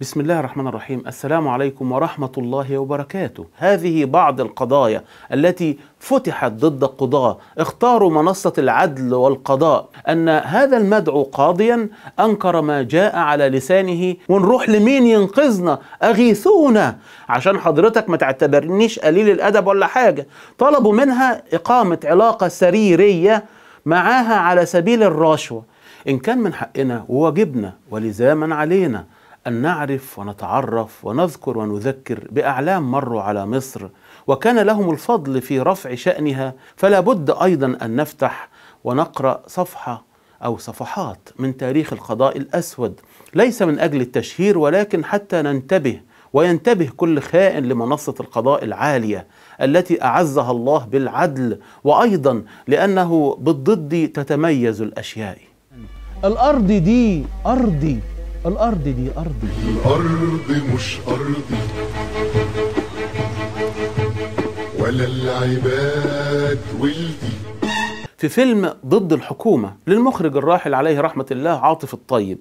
بسم الله الرحمن الرحيم السلام عليكم ورحمة الله وبركاته هذه بعض القضايا التي فتحت ضد القضاة اختاروا منصة العدل والقضاء أن هذا المدعو قاضيا أنكر ما جاء على لسانه ونروح لمين ينقذنا أغيثونا عشان حضرتك ما تعتبرنيش قليل الأدب ولا حاجة طلبوا منها إقامة علاقة سريرية معاها على سبيل الرشوة إن كان من حقنا وواجبنا ولزاما علينا أن نعرف ونتعرف ونذكر ونذكر بأعلام مروا على مصر وكان لهم الفضل في رفع شأنها فلا بد أيضا أن نفتح ونقرأ صفحة أو صفحات من تاريخ القضاء الأسود ليس من أجل التشهير ولكن حتى ننتبه وينتبه كل خائن لمنصة القضاء العالية التي أعزها الله بالعدل وأيضا لأنه بالضد تتميز الأشياء الأرض دي أرضي الأرض دي أرضي الأرض مش أرضي ولا العباد ولدي في فيلم ضد الحكومة للمخرج الراحل عليه رحمة الله عاطف الطيب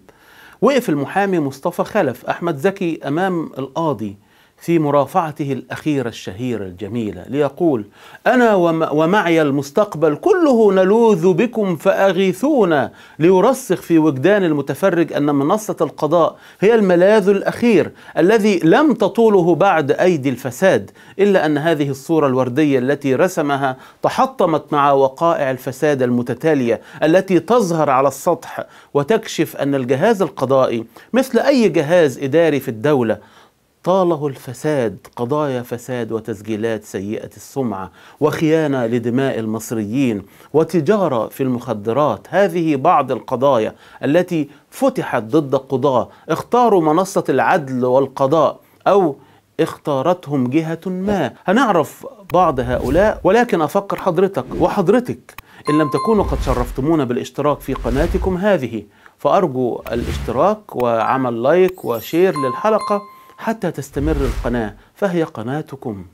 وقف المحامي مصطفى خلف أحمد زكي أمام القاضي في مرافعته الأخيرة الشهيرة الجميلة ليقول أنا ومعي المستقبل كله نلوذ بكم فأغيثونا ليرسخ في وجدان المتفرج أن منصة القضاء هي الملاذ الأخير الذي لم تطوله بعد أيدي الفساد إلا أن هذه الصورة الوردية التي رسمها تحطمت مع وقائع الفساد المتتالية التي تظهر على السطح وتكشف أن الجهاز القضائي مثل أي جهاز إداري في الدولة طاله الفساد قضايا فساد وتسجيلات سيئه السمعه وخيانه لدماء المصريين وتجاره في المخدرات هذه بعض القضايا التي فتحت ضد قضاه اختاروا منصه العدل والقضاء او اختارتهم جهه ما هنعرف بعض هؤلاء ولكن افكر حضرتك وحضرتك ان لم تكونوا قد شرفتمونا بالاشتراك في قناتكم هذه فارجو الاشتراك وعمل لايك وشير للحلقه حتى تستمر القناة فهي قناتكم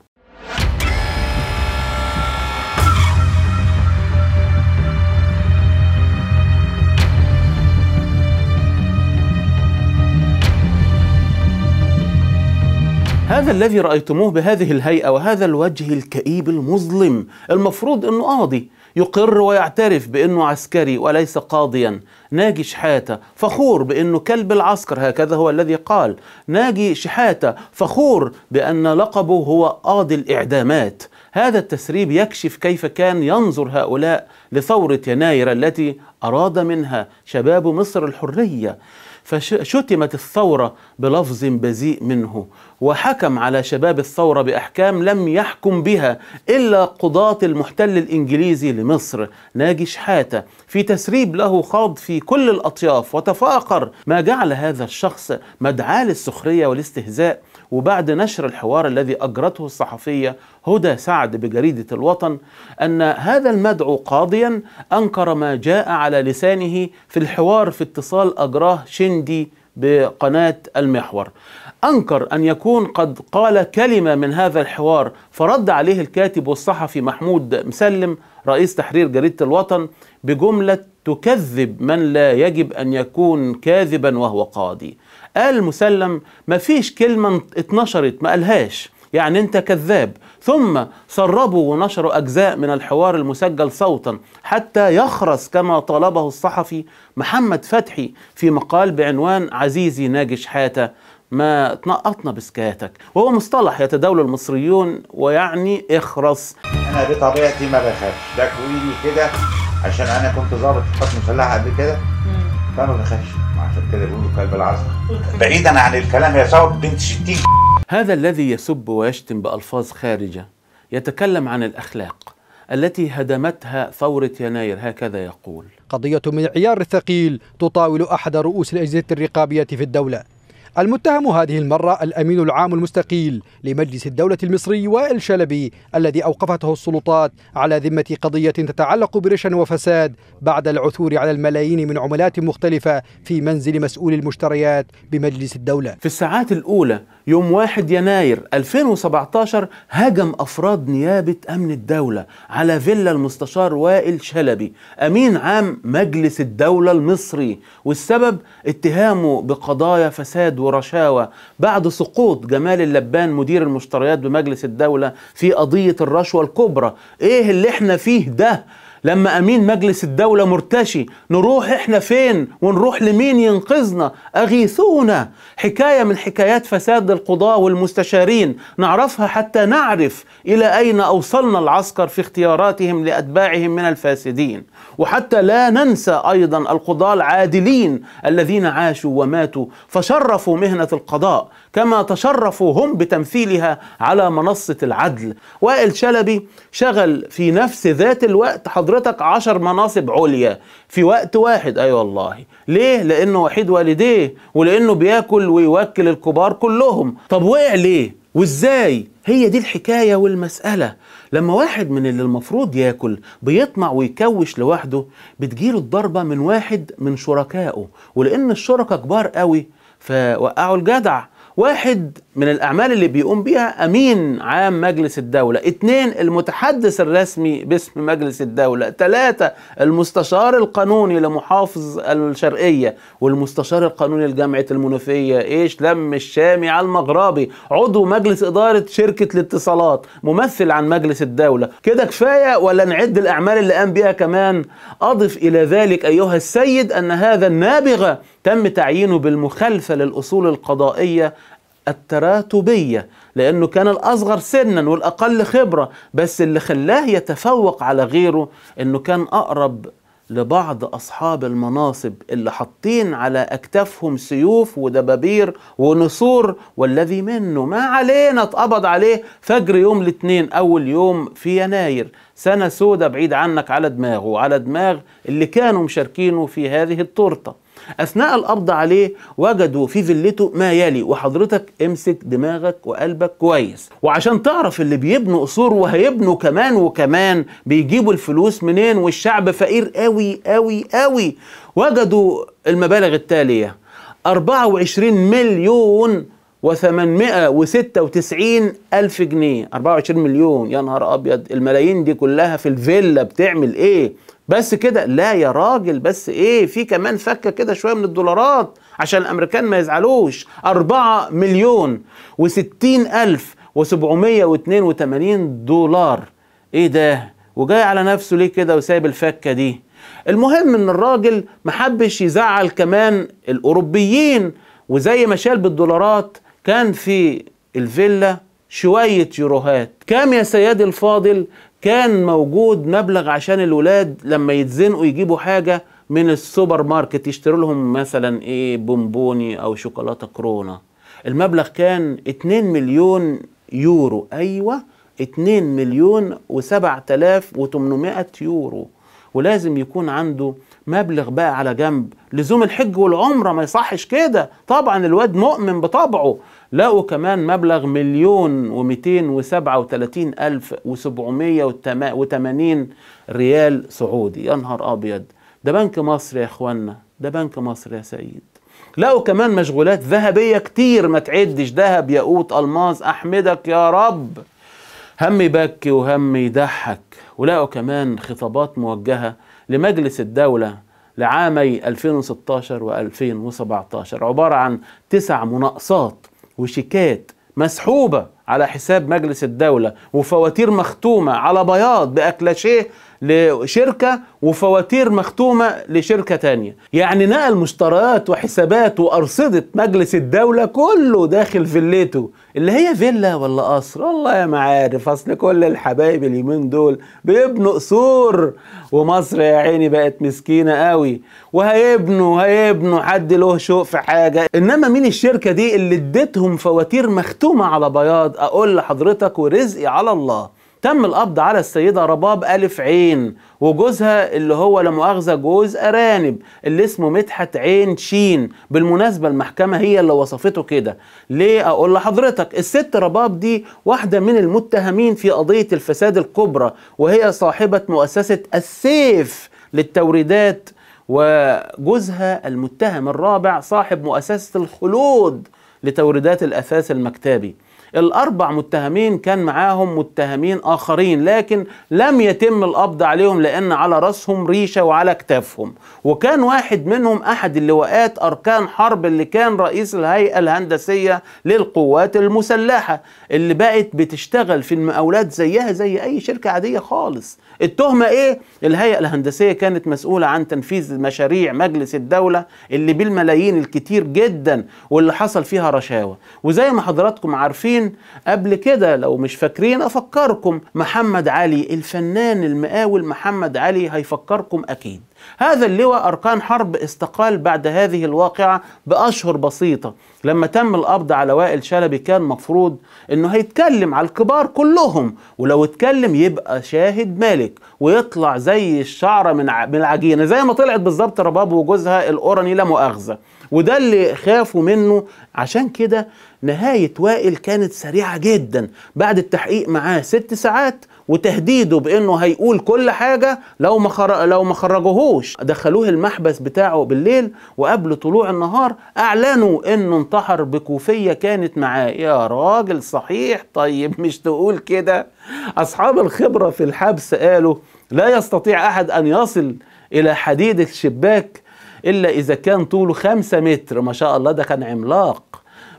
هذا الذي رأيتموه بهذه الهيئة وهذا الوجه الكئيب المظلم المفروض أنه قاضي يقر ويعترف بأنه عسكري وليس قاضيا ناجي شحاتة فخور بأنه كلب العسكر هكذا هو الذي قال ناجي شحاتة فخور بأن لقبه هو قاضي الإعدامات هذا التسريب يكشف كيف كان ينظر هؤلاء لثورة يناير التي أراد منها شباب مصر الحرية فشتمت الثورة بلفظ بذيء منه وحكم على شباب الثورة بأحكام لم يحكم بها إلا قضاة المحتل الإنجليزي لمصر ناجي شحاتة في تسريب له خاض في كل الأطياف وتفاقر ما جعل هذا الشخص مدعاة للسخرية والاستهزاء وبعد نشر الحوار الذي أجرته الصحفية هدى سعد بجريدة الوطن أن هذا المدعو قاضيا أنكر ما جاء على لسانه في الحوار في اتصال أجراه شندي بقناة المحور أنكر أن يكون قد قال كلمة من هذا الحوار فرد عليه الكاتب والصحفي محمود مسلم رئيس تحرير جريدة الوطن بجملة تكذب من لا يجب أن يكون كاذبا وهو قاضي قال مسلم ما فيش كلمة اتنشرت ما قالهاش يعني انت كذاب ثم سربوا ونشروا أجزاء من الحوار المسجل صوتا حتى يخرس كما طلبه الصحفي محمد فتحي في مقال بعنوان عزيزي ناجي شحاتة ما تنقطنا بسكاتك وهو مصطلح يتداول المصريون ويعني اخرس أنا بطبيعتي ما بخافش ده كده عشان انا كنت ظابط في قسم مسلحه قبل كده فانا ما بخافش عشان كده بيقولوا كلب العصر بعيدا عن الكلام يا صوت بنت شتيم هذا الذي يسب ويشتم بالفاظ خارجه يتكلم عن الاخلاق التي هدمتها ثورة يناير هكذا يقول قضية من ثقيل تطاول أحد رؤوس الأجهزة الرقابية في الدولة المتهم هذه المرة الأمين العام المستقيل لمجلس الدولة المصري وائل شلبي الذي أوقفته السلطات على ذمة قضية تتعلق برشا وفساد بعد العثور على الملايين من عملات مختلفة في منزل مسؤول المشتريات بمجلس الدولة في الساعات الأولى يوم 1 يناير 2017 هجم أفراد نيابة أمن الدولة على فيلا المستشار وائل شلبي أمين عام مجلس الدولة المصري والسبب اتهامه بقضايا فساد ورشاوى بعد سقوط جمال اللبان مدير المشتريات بمجلس الدولة في قضية الرشوة الكبرى إيه اللي احنا فيه ده لما امين مجلس الدوله مرتشي نروح احنا فين ونروح لمين ينقذنا اغيثونا حكايه من حكايات فساد القضاه والمستشارين نعرفها حتى نعرف الى اين اوصلنا العسكر في اختياراتهم لاتباعهم من الفاسدين وحتى لا ننسى ايضا القضاه العادلين الذين عاشوا وماتوا فشرفوا مهنه القضاء كما تشرفوا هم بتمثيلها على منصة العدل وائل شلبي شغل في نفس ذات الوقت حضرتك عشر مناصب عليا في وقت واحد أي أيوة والله ليه؟ لأنه وحيد والديه ولأنه بياكل ويوكل الكبار كلهم طب وقع ليه؟ وازاي هي دي الحكاية والمسألة لما واحد من اللي المفروض ياكل بيطمع ويكوش لوحده بتجيله الضربة من واحد من شركائه ولأن الشركة كبار قوي فوقعوا الجدع واحد من الأعمال اللي بيقوم بيها أمين عام مجلس الدولة اثنين المتحدث الرسمي باسم مجلس الدولة ثلاثة المستشار القانوني لمحافظ الشرقية والمستشار القانوني لجامعة المنوفية إيش لم الشامي على المغربي عضو مجلس إدارة شركة الاتصالات ممثل عن مجلس الدولة كده كفاية ولا نعد الأعمال اللي قام بيها كمان أضف إلى ذلك أيها السيد أن هذا النابغة تم تعيينه بالمخالفة للأصول القضائية التراتبية لأنه كان الأصغر سنا والأقل خبرة بس اللي خلاه يتفوق على غيره أنه كان أقرب لبعض أصحاب المناصب اللي حاطين على أكتافهم سيوف ودبابير ونسور والذي منه ما علينا اتقبض عليه فجر يوم الاثنين أول يوم في يناير سنة سودة بعيد عنك على دماغه وعلى دماغ اللي كانوا مشاركينه في هذه التورته أثناء القبض عليه وجدوا في فيلته ما يلي وحضرتك امسك دماغك وقلبك كويس وعشان تعرف اللي بيبنوا قصور وهيبنوا كمان وكمان بيجيبوا الفلوس منين والشعب فقير قوي قوي قوي وجدوا المبالغ التالية 24 مليون و896 ألف جنيه 24 مليون يا نهار أبيض الملايين دي كلها في الفيلا بتعمل إيه؟ بس كده لا يا راجل بس ايه في كمان فكه كده شويه من الدولارات عشان الامريكان ما يزعلوش 4 مليون و60 الف و782 دولار ايه ده وجاي على نفسه ليه كده وسايب الفكه دي المهم ان الراجل محبش يزعل كمان الاوروبيين وزي ما شال بالدولارات كان في الفيلا شوية يوروهات كام يا سيدي الفاضل كان موجود مبلغ عشان الولاد لما يتزنقوا يجيبوا حاجة من السوبر ماركت يشتروا لهم مثلا ايه بونبوني او شوكولاتة كرونة المبلغ كان 2 مليون يورو ايوه 2 مليون و7800 يورو ولازم يكون عنده مبلغ بقى على جنب لزوم الحج والعمره ما يصحش كده طبعا الواد مؤمن بطبعه لقوا كمان مبلغ مليون و وسبعة ألف ريال سعودي يا نهار أبيض ده بنك مصر يا إخوانا ده بنك مصر يا سيد لقوا كمان مشغولات ذهبية كتير ما تعدش ذهب ياقوت ألماس أحمدك يا رب هم يبكي وهم يضحك ولقوا كمان خطابات موجهة لمجلس الدولة لعامي 2016 و 2017 عبارة عن تسع مناقصات وشيكات مسحوبة على حساب مجلس الدولة وفواتير مختومة على بياض بأكلاشيه لشركة وفواتير مختومة لشركة تانية يعني نقل مشتريات وحسابات وأرصدة مجلس الدولة كله داخل فيلته اللي هي فيلا ولا قصر والله يا عارف أصل كل الحبايب اليومين دول بيبنوا قصور ومصر يا عيني بقت مسكينة قوي وهيبنوا هيبنوا حد له شوق في حاجة إنما مين الشركة دي اللي اديتهم فواتير مختومة على بياض أقول لحضرتك ورزقي على الله تم القبض على السيدة رباب ألف عين وجوزها اللي هو لا مؤاخذة جوز أرانب اللي اسمه مدحت عين شين بالمناسبة المحكمة هي اللي وصفته كده ليه أقول لحضرتك الست رباب دي واحدة من المتهمين في قضية الفساد الكبرى وهي صاحبة مؤسسة السيف للتوريدات وجوزها المتهم الرابع صاحب مؤسسة الخلود لتوريدات الأثاث المكتبي الأربع متهمين كان معاهم متهمين آخرين لكن لم يتم القبض عليهم لأن على رأسهم ريشة وعلى أكتافهم وكان واحد منهم أحد اللواءات أركان حرب اللي كان رئيس الهيئة الهندسية للقوات المسلحة اللي بقت بتشتغل في المقاولات زيها زي أي شركة عادية خالص التهمة إيه؟ الهيئة الهندسية كانت مسؤولة عن تنفيذ مشاريع مجلس الدولة اللي بالملايين الكتير جدا واللي حصل فيها رشاوى وزي ما حضراتكم عارفين فنان قبل كده لو مش فاكرين افكركم محمد علي الفنان المقاول محمد علي هيفكركم اكيد هذا اللواء أركان حرب استقال بعد هذه الواقعة بأشهر بسيطة لما تم القبض على وائل شلبي كان مفروض أنه هيتكلم على الكبار كلهم ولو اتكلم يبقى شاهد مالك ويطلع زي الشعرة من العجينة زي ما طلعت بالظبط رباب وجوزها القرني لا مؤاخذة وده اللي خافوا منه عشان كده نهاية وائل كانت سريعة جدا بعد التحقيق معاه ست ساعات وتهديده بانه هيقول كل حاجه لو ما خر... لو ما خرجوهوش دخلوه المحبس بتاعه بالليل وقبل طلوع النهار اعلنوا انه انتحر بكوفيه كانت معاه يا راجل صحيح طيب مش تقول كده اصحاب الخبره في الحبس قالوا لا يستطيع احد ان يصل الى حديد الشباك إلا إذا كان طوله خمسة متر ما شاء الله ده كان عملاق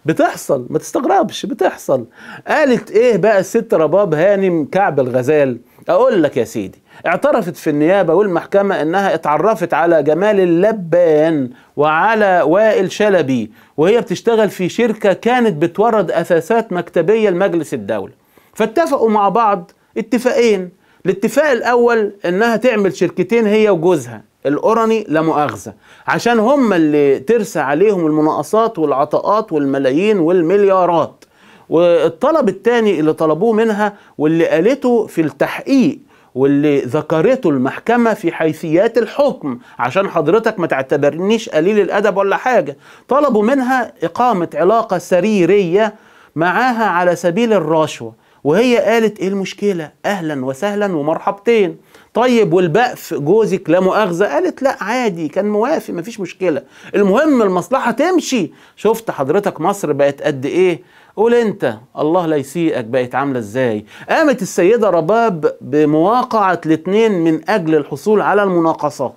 بتحصل ما تستغربش بتحصل قالت ايه بقى الست رباب هانم كعب الغزال اقول لك يا سيدي اعترفت في النيابة والمحكمة انها اتعرفت على جمال اللبان وعلى وائل شلبي وهي بتشتغل في شركة كانت بتورد اثاثات مكتبية لمجلس الدولة فاتفقوا مع بعض اتفاقين الاتفاق الاول انها تعمل شركتين هي وجوزها الأوراني لا مؤاخذة عشان هم اللي ترسى عليهم المناقصات والعطاءات والملايين والمليارات والطلب الثاني اللي طلبوه منها واللي قالته في التحقيق واللي ذكرته المحكمة في حيثيات الحكم عشان حضرتك ما تعتبرنيش قليل الأدب ولا حاجة طلبوا منها إقامة علاقة سريرية معاها على سبيل الرشوة وهي قالت إيه المشكلة أهلا وسهلا ومرحبتين طيب والبقف جوزك لا مؤاخذه قالت لا عادي كان موافق مفيش مشكله المهم المصلحه تمشي شفت حضرتك مصر بقت قد ايه قول انت الله لا يسيئك بقت عامله ازاي قامت السيده رباب بمواقعه الاثنين من اجل الحصول على المناقصات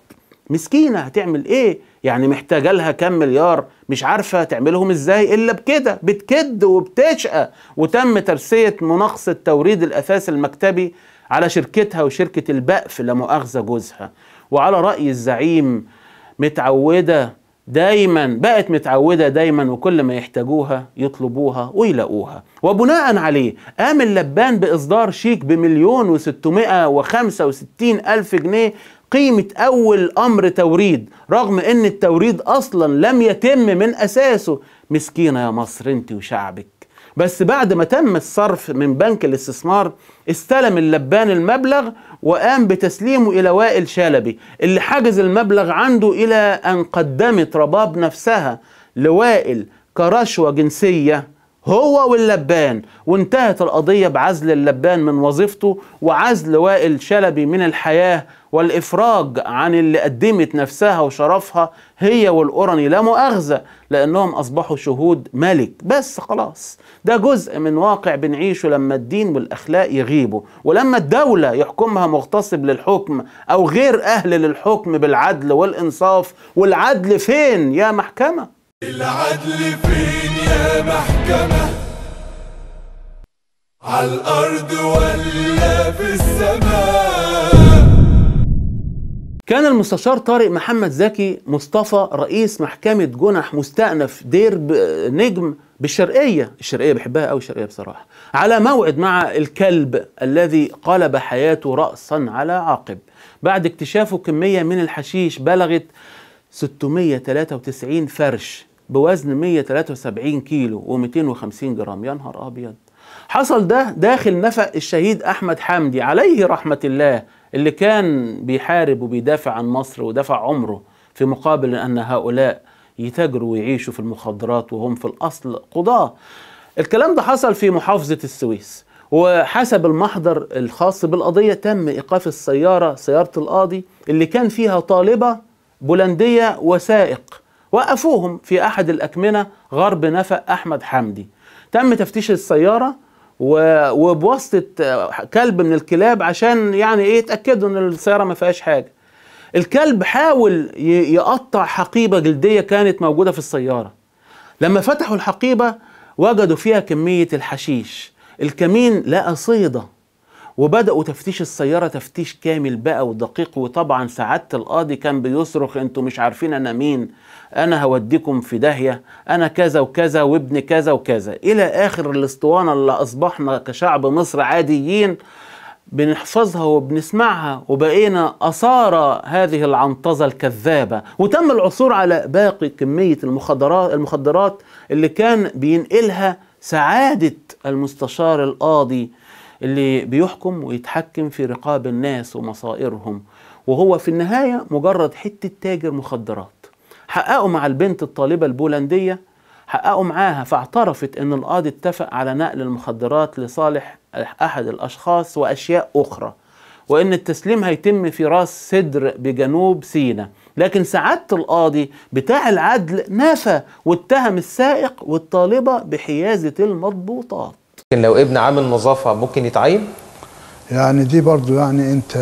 مسكينه هتعمل ايه يعني محتاجه لها كام مليار مش عارفه تعملهم ازاي الا بكده بتكد وبتشقى وتم ترسيه مناقصه توريد الاثاث المكتبي على شركتها وشركة البقف لمؤاخذة جوزها وعلى رأي الزعيم متعودة دايما بقت متعودة دايما وكل ما يحتاجوها يطلبوها ويلاقوها وبناء عليه قام اللبان بإصدار شيك بمليون وستمائة وخمسة وستين ألف جنيه قيمة أول أمر توريد رغم أن التوريد أصلا لم يتم من أساسه مسكينة يا مصر أنت وشعبك بس بعد ما تم الصرف من بنك الاستثمار استلم اللبان المبلغ وقام بتسليمه إلى وائل شلبي اللي حجز المبلغ عنده إلى أن قدمت رباب نفسها لوائل كرشوة جنسية هو واللبان وانتهت القضية بعزل اللبان من وظيفته وعزل وائل شلبي من الحياة والإفراج عن اللي قدمت نفسها وشرفها هي والأوراني لا مؤاخذة لأنهم أصبحوا شهود ملك بس خلاص ده جزء من واقع بنعيشه لما الدين والأخلاق يغيبوا ولما الدولة يحكمها مغتصب للحكم أو غير أهل للحكم بالعدل والإنصاف والعدل فين يا محكمة العدل فين يا محكمة على الأرض ولا في السماء كان المستشار طارق محمد زكي مصطفى رئيس محكمة جنح مستأنف دير نجم بالشرقية الشرقية بحبها أوي الشرقية بصراحة على موعد مع الكلب الذي قلب حياته رأسا على عقب بعد اكتشافه كمية من الحشيش بلغت 693 فرش بوزن 173 كيلو و250 جرام يا نهار أبيض حصل ده داخل نفق الشهيد أحمد حمدي عليه رحمة الله اللي كان بيحارب وبيدافع عن مصر ودفع عمره في مقابل أن هؤلاء يتاجروا ويعيشوا في المخدرات وهم في الأصل قضاة الكلام ده حصل في محافظة السويس وحسب المحضر الخاص بالقضية تم إيقاف السيارة سيارة القاضي اللي كان فيها طالبة بولندية وسائق وقفوهم في أحد الأكمنة غرب نفق أحمد حمدي تم تفتيش السيارة وبواسطه كلب من الكلاب عشان يعني ايه يتاكدوا ان السياره ما فيهاش حاجه الكلب حاول يقطع حقيبه جلديه كانت موجوده في السياره لما فتحوا الحقيبه وجدوا فيها كميه الحشيش الكمين لقى صيده وبداوا تفتيش السياره تفتيش كامل بقى ودقيق وطبعا سعاده القاضي كان بيصرخ انتوا مش عارفين انا مين انا هوديكم في داهيه انا كذا وكذا وابن كذا وكذا الى اخر الاسطوانه اللي اصبحنا كشعب مصر عاديين بنحفظها وبنسمعها وبقينا أثار هذه العنطزة الكذابة وتم العثور على باقي كمية المخدرات, المخدرات اللي كان بينقلها سعادة المستشار القاضي اللي بيحكم ويتحكم في رقاب الناس ومصائرهم وهو في النهاية مجرد حتة تاجر مخدرات حققوا مع البنت الطالبة البولندية حققوا معاها فاعترفت ان القاضي اتفق على نقل المخدرات لصالح احد الاشخاص واشياء اخرى وان التسليم هيتم في راس سدر بجنوب سينا لكن سعادة القاضي بتاع العدل نفى واتهم السائق والطالبة بحيازة المضبوطات لكن لو ابن عامل نظافه ممكن يتعين؟ يعني دي برضو يعني انت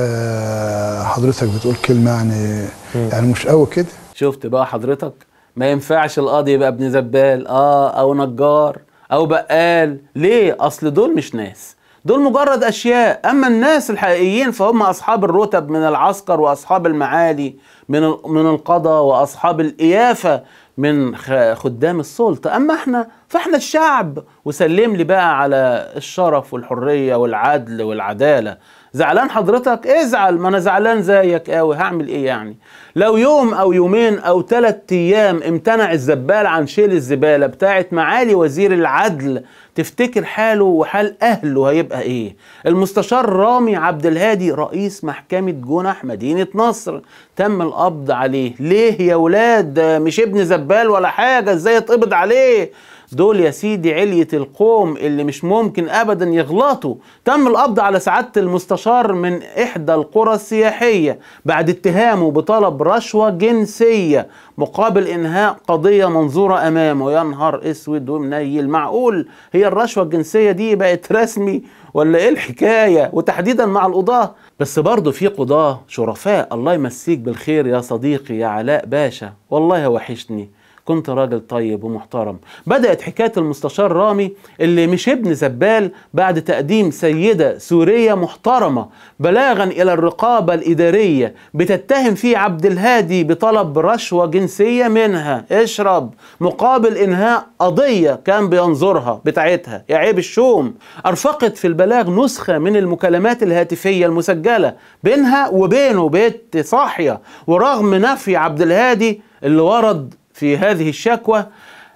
حضرتك بتقول كلمه يعني م. يعني مش قوي كده شفت بقى حضرتك ما ينفعش القاضي يبقى ابن زبال اه او نجار او بقال ليه اصل دول مش ناس دول مجرد اشياء اما الناس الحقيقيين فهم اصحاب الرتب من العسكر واصحاب المعالي من من القضاء واصحاب القيافه من خدام السلطه اما احنا فاحنا الشعب وسلم لي بقى على الشرف والحريه والعدل والعداله زعلان حضرتك ازعل ما انا زعلان زيك قوي آه، هعمل ايه يعني لو يوم او يومين او ثلاث ايام امتنع الزبال عن شيل الزباله بتاعت معالي وزير العدل تفتكر حاله وحال اهله هيبقى ايه المستشار رامي عبد الهادي رئيس محكمه جنح مدينه نصر تم القبض عليه ليه يا ولاد مش ابن زبال ولا حاجه ازاي يتقبض عليه دول يا سيدي علية القوم اللي مش ممكن أبدا يغلطوا تم القبض على سعادة المستشار من إحدى القرى السياحية بعد اتهامه بطلب رشوة جنسية مقابل إنهاء قضية منظورة أمامه يا نهار أسود ومنيل معقول هي الرشوة الجنسية دي بقت رسمي ولا إيه الحكاية وتحديدا مع القضاة بس برضه في قضاة شرفاء الله يمسيك بالخير يا صديقي يا علاء باشا والله وحشني كنت راجل طيب ومحترم بدأت حكاية المستشار رامي اللي مش ابن زبال بعد تقديم سيدة سورية محترمة بلاغا إلى الرقابة الإدارية بتتهم فيه عبد الهادي بطلب رشوة جنسية منها اشرب مقابل إنهاء قضية كان بينظرها بتاعتها يا عيب الشوم أرفقت في البلاغ نسخة من المكالمات الهاتفية المسجلة بينها وبينه بيت صاحية ورغم نفي عبد الهادي اللي ورد في هذه الشكوى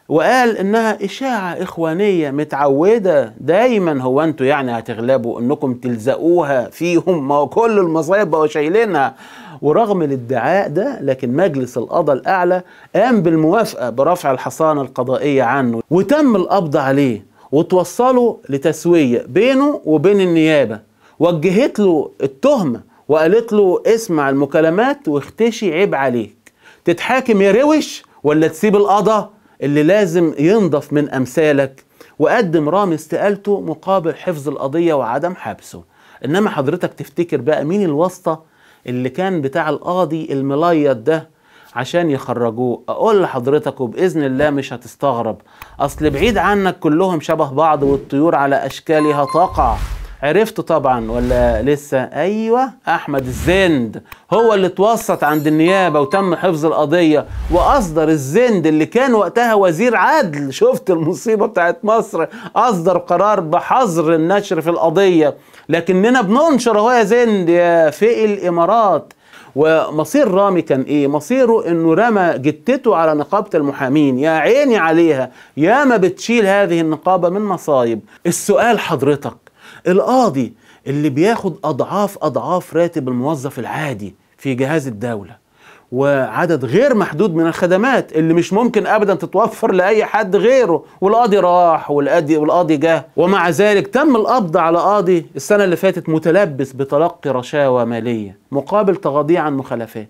وقال انها اشاعه اخوانيه متعوده دايما هو انتوا يعني هتغلبوا انكم تلزقوها فيهم ما كل المصايب بقوا شايلينها ورغم الادعاء ده لكن مجلس القضاء الاعلى قام بالموافقه برفع الحصانه القضائيه عنه وتم القبض عليه وتوصله لتسويه بينه وبين النيابه وجهت له التهمه وقالت له اسمع المكالمات واختشي عيب عليك تتحاكم يا روش ولا تسيب القضا اللي لازم ينضف من أمثالك وقدم رامي استقالته مقابل حفظ القضية وعدم حبسه إنما حضرتك تفتكر بقى مين الواسطة اللي كان بتاع القاضي المليط ده عشان يخرجوه اقول لحضرتك وباذن الله مش هتستغرب اصل بعيد عنك كلهم شبه بعض والطيور على اشكالها تقع عرفته طبعا ولا لسه ايوه احمد الزند هو اللي اتوسط عند النيابه وتم حفظ القضيه واصدر الزند اللي كان وقتها وزير عدل شفت المصيبه بتاعت مصر اصدر قرار بحظر النشر في القضيه لكننا بننشر اهو يا زند يا في الامارات ومصير رامي كان ايه مصيره انه رمى جتته على نقابه المحامين يا عيني عليها يا ما بتشيل هذه النقابه من مصايب السؤال حضرتك القاضي اللي بياخد اضعاف اضعاف راتب الموظف العادي في جهاز الدوله وعدد غير محدود من الخدمات اللي مش ممكن ابدا تتوفر لاي حد غيره والقاضي راح والقاضي والقاضي جه ومع ذلك تم القبض على قاضي السنه اللي فاتت متلبس بتلقي رشاوى ماليه مقابل تغاضي عن مخالفات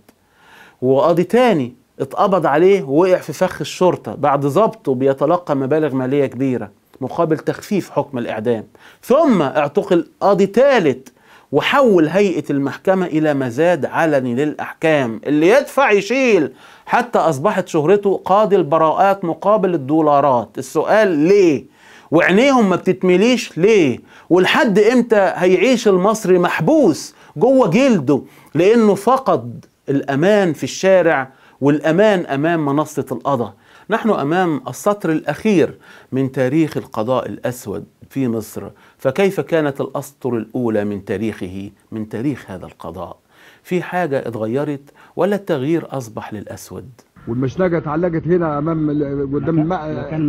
وقاضي تاني اتقبض عليه ووقع في فخ الشرطه بعد ظبطه بيتلقى مبالغ ماليه كبيره مقابل تخفيف حكم الإعدام ثم اعتقل قاضي ثالث وحول هيئة المحكمة إلى مزاد علني للأحكام اللي يدفع يشيل حتى أصبحت شهرته قاضي البراءات مقابل الدولارات السؤال ليه؟ وعينيهم ما بتتمليش ليه؟ ولحد إمتى هيعيش المصري محبوس جوه جلده لأنه فقد الأمان في الشارع والأمان أمام منصة القضاء نحن امام السطر الاخير من تاريخ القضاء الاسود في مصر فكيف كانت الاسطر الاولى من تاريخه من تاريخ هذا القضاء في حاجه اتغيرت ولا التغيير اصبح للاسود والمشنقه اتعلقت هنا امام قدام الم... مكان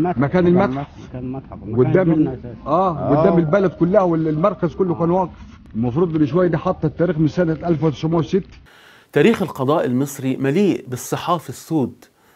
المتحف مكان المتحف قدام اه قدام البلد كلها والمركز كله كان واقف المفروض بشويه دي حاطه التاريخ من سنه 1906 تاريخ القضاء المصري مليء بالصحاف السود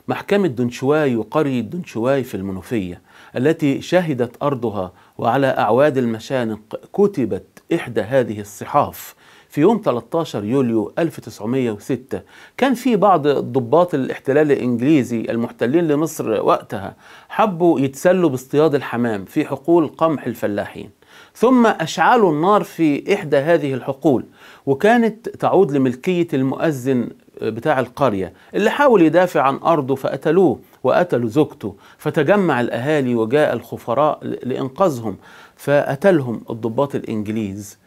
محكمة دنشواي وقرية دنشواي في المنوفية التي شهدت أرضها وعلى أعواد المشانق كتبت إحدى هذه الصحاف في يوم 13 يوليو 1906 كان في بعض ضباط الاحتلال الإنجليزي المحتلين لمصر وقتها حبوا يتسلوا باصطياد الحمام في حقول قمح الفلاحين ثم أشعلوا النار في إحدى هذه الحقول وكانت تعود لملكية المؤذن بتاع القرية اللي حاول يدافع عن أرضه فقتلوه وقتلوا زوجته فتجمع الأهالي وجاء الخفراء لإنقاذهم فقتلهم الضباط الإنجليز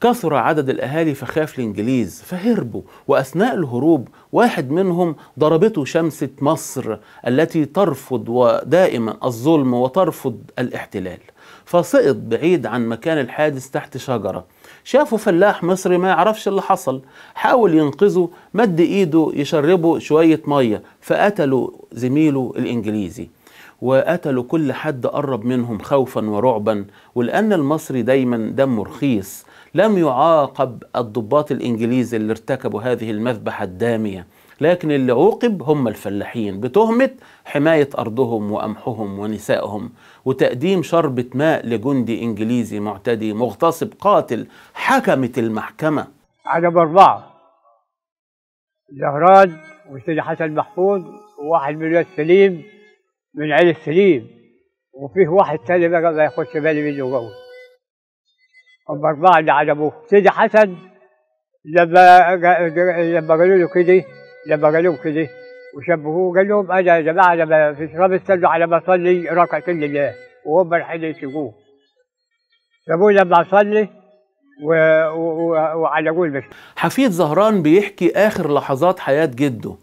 كثر عدد الأهالي فخاف الإنجليز فهربوا وأثناء الهروب واحد منهم ضربته شمسة مصر التي ترفض ودائما الظلم وترفض الاحتلال فسقط بعيد عن مكان الحادث تحت شجرة شافوا فلاح مصري ما يعرفش اللي حصل حاول ينقذه مد ايده يشربه شوية مية فقتلوا زميله الانجليزي وقتلوا كل حد قرب منهم خوفا ورعبا ولأن المصري دايما دمه رخيص لم يعاقب الضباط الإنجليز اللي ارتكبوا هذه المذبحة الدامية لكن اللي عوقب هم الفلاحين بتهمة حماية أرضهم وأمحهم ونسائهم وتقديم شربة ماء لجندي إنجليزي معتدي مغتصب قاتل حكمت المحكمة عدم أربعة زهران وسيد حسن محفوظ وواحد من ولاد سليم من عيلة سليم وفيه واحد تاني بقى ما ياخدش بالي منه قوي هم أربعة اللي عجبوه سيدي حسن لما لما قالوا له كده لما قالوا كده وشبهوه قال لهم انا يا جماعه لما في شراب الثلج على ما اصلي ركعتين لله وهم الحين يسيبوه سابوه لما اصلي وعلقوه المشي حفيد زهران بيحكي اخر لحظات حياه جده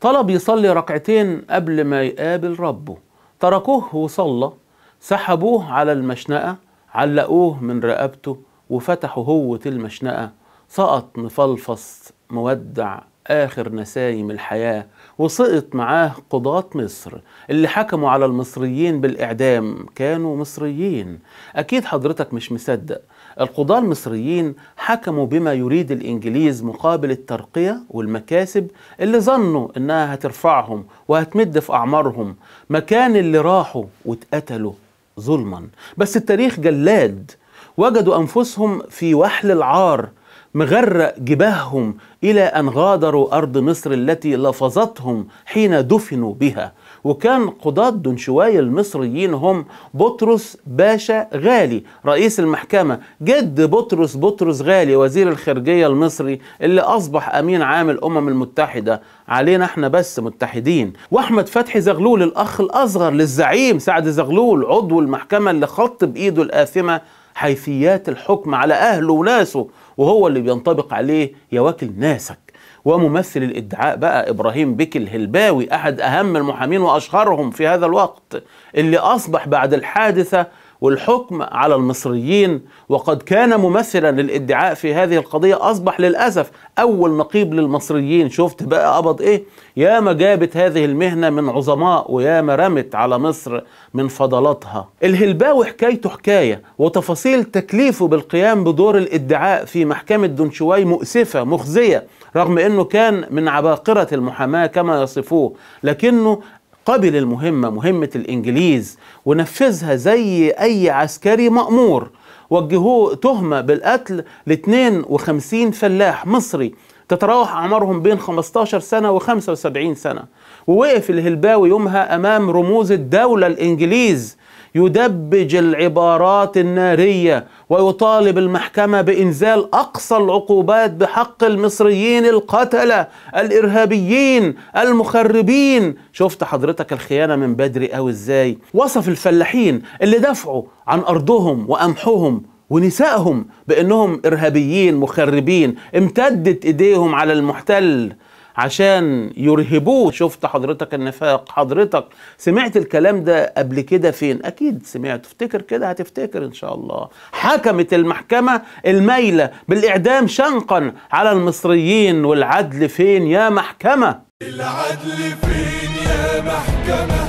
طلب يصلي ركعتين قبل ما يقابل ربه تركوه وصلى سحبوه على المشنقه علقوه من رقبته وفتحوا هوة المشنقة سقط مفلفص مودع آخر نسايم الحياة وسقط معاه قضاة مصر اللي حكموا على المصريين بالإعدام كانوا مصريين أكيد حضرتك مش مصدق القضاة المصريين حكموا بما يريد الإنجليز مقابل الترقية والمكاسب اللي ظنوا إنها هترفعهم وهتمد في أعمارهم مكان اللي راحوا واتقتلوا ظلما بس التاريخ جلاد وجدوا أنفسهم في وحل العار مغرق جباههم إلى أن غادروا أرض مصر التي لفظتهم حين دفنوا بها وكان قضاة دنشواي المصريين هم بطرس باشا غالي رئيس المحكمة جد بطرس بطرس غالي وزير الخارجية المصري اللي أصبح أمين عام الأمم المتحدة علينا احنا بس متحدين وأحمد فتحي زغلول الأخ الأصغر للزعيم سعد زغلول عضو المحكمة اللي خط بإيده الآثمة حيثيات الحكم على أهله وناسه وهو اللي بينطبق عليه يا واكل ناسك وممثل الادعاء بقى ابراهيم بك الهلباوي احد اهم المحامين واشهرهم في هذا الوقت اللي اصبح بعد الحادثه والحكم على المصريين وقد كان ممثلا للادعاء في هذه القضية أصبح للأسف أول نقيب للمصريين شفت بقى قبض إيه يا ما جابت هذه المهنة من عظماء ويا ما رمت على مصر من فضلاتها الهلباوي حكايته حكاية وتفاصيل تكليفه بالقيام بدور الادعاء في محكمة دونشواي مؤسفة مخزية رغم أنه كان من عباقرة المحاماة كما يصفوه لكنه قبل المهمة مهمة الإنجليز ونفذها زي أي عسكري مأمور وجهوه تهمة بالقتل ل 52 فلاح مصري تتراوح أعمارهم بين 15 سنة و 75 سنة ووقف الهلباوي يومها أمام رموز الدولة الإنجليز يدبج العبارات النارية ويطالب المحكمة بإنزال أقصى العقوبات بحق المصريين القتلة الإرهابيين المخربين شفت حضرتك الخيانة من بدري أو إزاي وصف الفلاحين اللي دفعوا عن أرضهم وأمحهم ونسائهم بأنهم إرهابيين مخربين امتدت إيديهم على المحتل عشان يرهبوه شفت حضرتك النفاق حضرتك سمعت الكلام ده قبل كده فين اكيد سمعت افتكر كده هتفتكر ان شاء الله حكمت المحكمة الميلة بالاعدام شنقا على المصريين والعدل فين يا محكمة العدل فين يا محكمة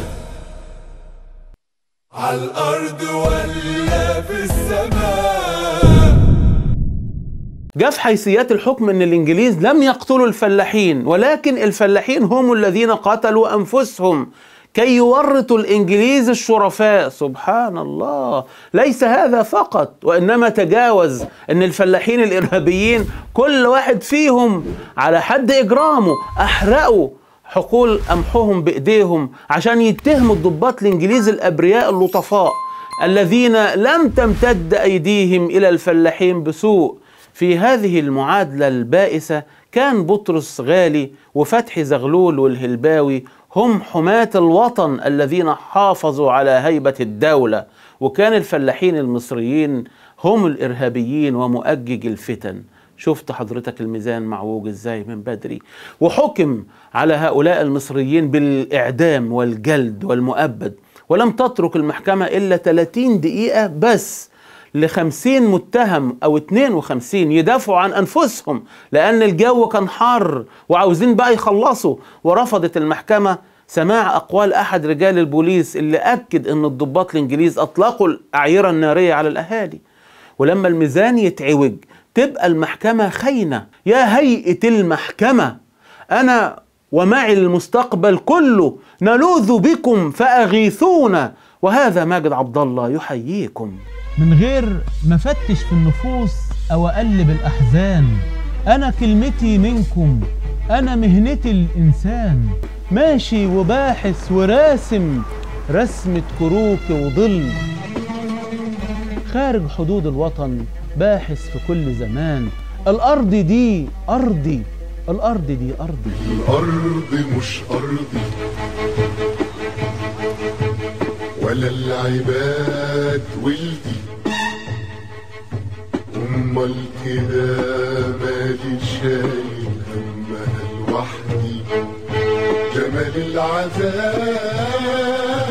على الارض ولا في السماء جاء في حيثيات الحكم ان الانجليز لم يقتلوا الفلاحين ولكن الفلاحين هم الذين قتلوا انفسهم كي يورطوا الانجليز الشرفاء سبحان الله ليس هذا فقط وانما تجاوز ان الفلاحين الارهابيين كل واحد فيهم على حد اجرامه احرقوا حقول قمحهم بايديهم عشان يتهموا الضباط الانجليز الابرياء اللطفاء الذين لم تمتد ايديهم الى الفلاحين بسوء في هذه المعادلة البائسة كان بطرس غالي وفتحي زغلول والهلباوي هم حماة الوطن الذين حافظوا على هيبة الدولة وكان الفلاحين المصريين هم الإرهابيين ومؤجج الفتن شفت حضرتك الميزان معوج ازاي من بدري وحكم على هؤلاء المصريين بالإعدام والجلد والمؤبد ولم تترك المحكمة إلا 30 دقيقة بس ل 50 متهم او 52 يدافعوا عن انفسهم لان الجو كان حار وعاوزين بقى يخلصوا ورفضت المحكمه سماع اقوال احد رجال البوليس اللي اكد ان الضباط الانجليز اطلقوا الاعيره الناريه على الاهالي ولما الميزان يتعوج تبقى المحكمه خاينه يا هيئه المحكمه انا ومعي المستقبل كله نلوذ بكم فاغيثونا وهذا ماجد عبد الله يحييكم من غير ما افتش في النفوس او اقلب الاحزان انا كلمتي منكم انا مهنتي الانسان ماشي وباحث وراسم رسمة كروك وظل خارج حدود الوطن باحث في كل زمان الأرض دي أرضي الأرض دي أرضي الأرض مش أرضي ولا العباد ولدي امال كده مالي شايل همها لوحدي جمال العذاب